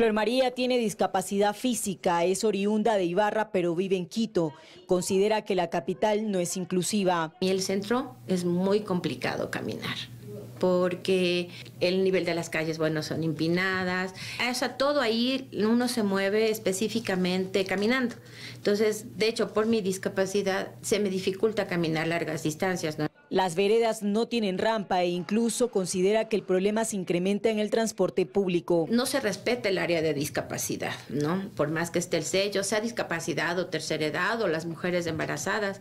Flor María tiene discapacidad física, es oriunda de Ibarra, pero vive en Quito. Considera que la capital no es inclusiva. Y el centro es muy complicado caminar porque el nivel de las calles, bueno, son empinadas. O todo ahí uno se mueve específicamente caminando. Entonces, de hecho, por mi discapacidad se me dificulta caminar largas distancias, ¿no? Las veredas no tienen rampa e incluso considera que el problema se incrementa en el transporte público. No se respeta el área de discapacidad, ¿no? Por más que esté el sello, sea discapacidad o tercera edad o las mujeres embarazadas,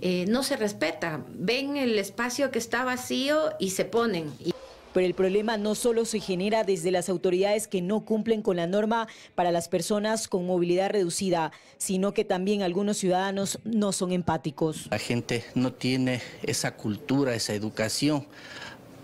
eh, no se respeta. Ven el espacio que está vacío y se ponen. Pero el problema no solo se genera desde las autoridades que no cumplen con la norma para las personas con movilidad reducida, sino que también algunos ciudadanos no son empáticos. La gente no tiene esa cultura, esa educación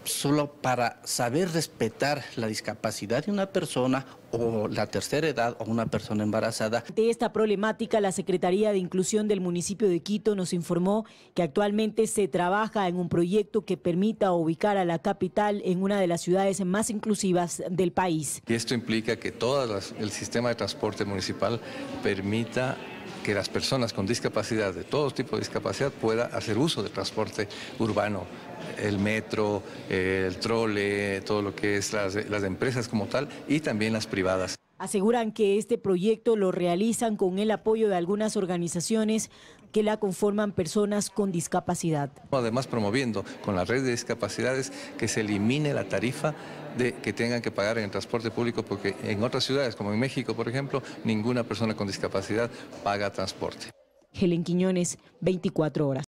solo para saber respetar la discapacidad de una persona o la tercera edad o una persona embarazada. de esta problemática, la Secretaría de Inclusión del municipio de Quito nos informó que actualmente se trabaja en un proyecto que permita ubicar a la capital en una de las ciudades más inclusivas del país. esto implica que todo el sistema de transporte municipal permita que las personas con discapacidad, de todo tipo de discapacidad, pueda hacer uso del transporte urbano, el metro, el trole, todo lo que es las empresas como tal y también las privadas. Aseguran que este proyecto lo realizan con el apoyo de algunas organizaciones que la conforman personas con discapacidad. Además, promoviendo con la red de discapacidades que se elimine la tarifa de que tengan que pagar en el transporte público, porque en otras ciudades, como en México, por ejemplo, ninguna persona con discapacidad paga transporte. Helen Quiñones, 24 horas.